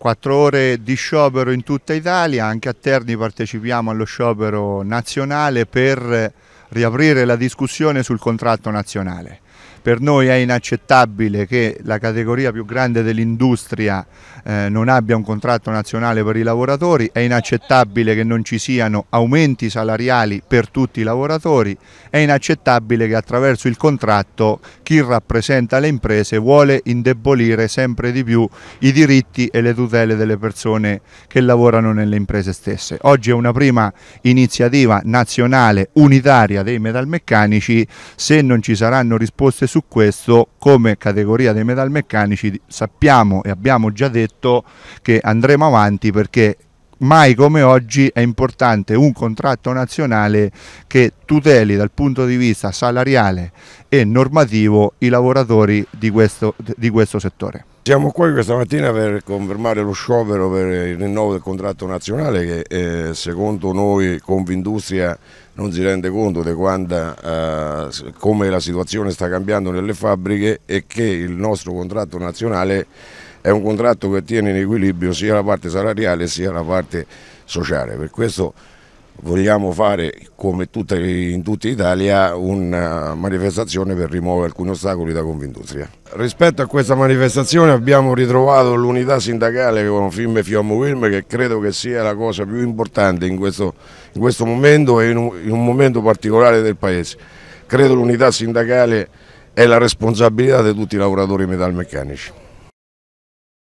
Quattro ore di sciopero in tutta Italia, anche a Terni partecipiamo allo sciopero nazionale per riaprire la discussione sul contratto nazionale. Per noi è inaccettabile che la categoria più grande dell'industria eh, non abbia un contratto nazionale per i lavoratori, è inaccettabile che non ci siano aumenti salariali per tutti i lavoratori, è inaccettabile che attraverso il contratto chi rappresenta le imprese vuole indebolire sempre di più i diritti e le tutele delle persone che lavorano nelle imprese stesse. Oggi è una prima iniziativa nazionale unitaria dei metalmeccanici, se non ci saranno risposte risposte su questo come categoria dei metalmeccanici sappiamo e abbiamo già detto che andremo avanti perché mai come oggi è importante un contratto nazionale che tuteli dal punto di vista salariale e normativo i lavoratori di questo, di questo settore. Siamo qui questa mattina per confermare lo sciopero per il rinnovo del contratto nazionale che eh, secondo noi Convindustria non si rende conto di quanta, eh, come la situazione sta cambiando nelle fabbriche e che il nostro contratto nazionale è un contratto che tiene in equilibrio sia la parte salariale sia la parte sociale. Per questo vogliamo fare, come tutta, in tutta Italia, una manifestazione per rimuovere alcuni ostacoli da Confindustria. Rispetto a questa manifestazione abbiamo ritrovato l'unità sindacale con Fimme Fiammo Wilm che credo che sia la cosa più importante in questo, in questo momento e in un, in un momento particolare del Paese. Credo l'unità sindacale è la responsabilità di tutti i lavoratori metalmeccanici.